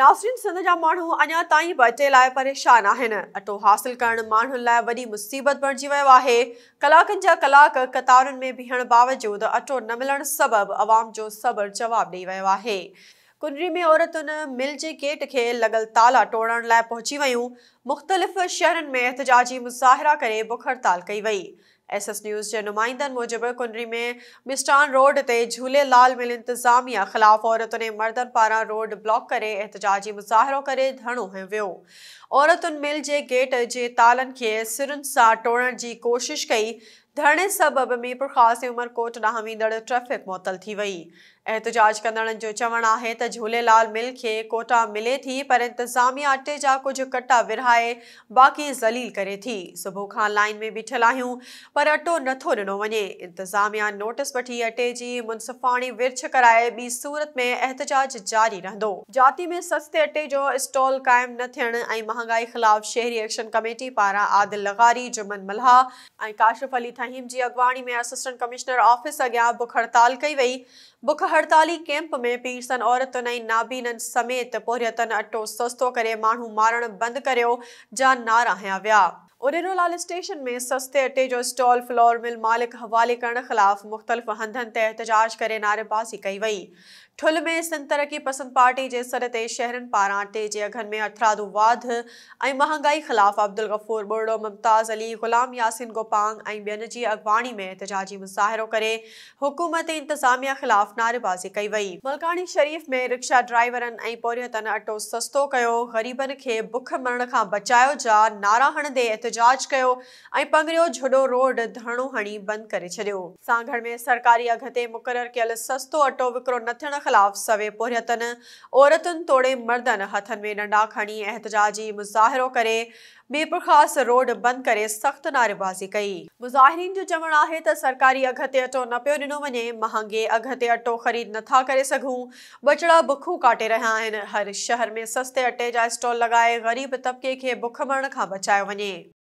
नासरीन सिंध जा माण्हू अञा ताईं बि अटे लाइ परेशान आहिनि अटो हासिल करणु माण्हुनि लाइ वॾी मुसीबत बणिजी वियो आहे कलाकनि जा कलाक कतारुनि में बीहण बावजूदि अटो न मिलण सबबि अवाम जो सबबु जवाबु ॾेई वियो आहे कुन्डी में औरतुनि मिल जे गेट खे लॻल ताला टोड़ण लाइ पहुची वियूं मुख़्तलिफ़ शहरनि में एतिजाजी मुज़ाहिरा करे हड़ताल कई वई एस एस न्यूज़ जे नुमाइंदनि मूजिबि कुन्डी में मिस्टान रोड ते झूलेलाल मिल इंतिज़ामिया ख़िलाफ़ औरतुनि जे मर्दनि पारां रोड ब्लॉक करे एहतजाजी मुज़ाहिरो करे धरणो वियो औरतुनि मिल जे गेट जे तालनि खे सिरनि सां टोड़ण जी कोशिशि कई धरने सबब में प्रखास उमरकोट ॾांहुं ईंदड़ ट्रैफ़िक मुअतल थी एहतजाज कंदड़नि जो चवणु त झूलेलाल मिल खे कोटा मिले थी पर इंतिज़ामिया अटे जा कुछ कटा विरहाए बाक़ी ज़लील करे थी सुबुह खां लाइन में बीठल आहियूं पर अटो नथो ॾिनो वञे इंतिज़ामिया नोटिस वठी अटे जी मुनसिफ़ाणी विर्छ कराए ॿी सूरत में एहतजाज जारी रहंदो जाती में सस्ते अटे जो स्टॉल क़ाइमु न थियण ऐं ख़िलाफ़ शहरी एक्शन कमेटी पारां आदिल लगारी जुमन मल्हा काशिफ़ अली की अगवाणी में असिस्टेंट कमिश्नर ऑफिस अग्न बुख हड़ताल कई वही बुख हड़ताली कैंप में पीरसन औरत नाबीन समेत पोहतन अटो सस्तों करे मू मारण बंद कर जान नारा हया विया उरेनोलाल स्टेशन में सस्ते अटे जो स्टॉल फ्लोर मिल मालिक हवाले करण ख़िलाफ़ मुख्तलिफ़ हंधन ते एहतजाज करे नारेबाज़ी कई वई ठुल में सिंध तरक्की पसंद पार्टी के सर ते शहरनि पारां अटे जे अघनि में अथरादो वाध ऐं ख़िलाफ़ अब्दुल गफ़ूर बोड़ो मुमताज़ अली ग़ुलाम यासिन गोपांग ऐं ॿियनि जी में एहतजाजी मुज़ाहिरो करे हुकूमत इंतिज़ामिया ख़िलाफ़ नारेबाज़ी कई वई मलकाणी शरीफ़ में रिक्शा ड्राइवर ऐं पोरियतनि अटो सस्तो गरीबन के बुख मरण का बचाओ जा नारा हणंदे एहतजाज कयो ऐं पंगड़ियो झुडो रोड धाणो हणी बंदि करे छॾियो सांगड़ में सरकारी अघ ते मुक़ररु कयल सस्तो अटो विकिरो न थियण ख़िलाफ़ सवे पुरहतनि औरतुनि तोड़े मर्दनि हथनि में डंडा खणी एहतजाजी मुज़ाहिरो करे बेप्रखास रोड बंदि करे सख़्त नारेबाज़ी कई मुज़ाहिरीन जो चवणु आहे त सरकारी अघ ते अटो न पियो ॾिनो वञे महांगे अघ ते अटो ख़रीद नथा करे सघूं बचड़ा बुखूं काटे रहिया आहिनि हर शहर में सस्ते अटे जा स्टॉल लॻाए ग़रीब तबिके खे बुख मरण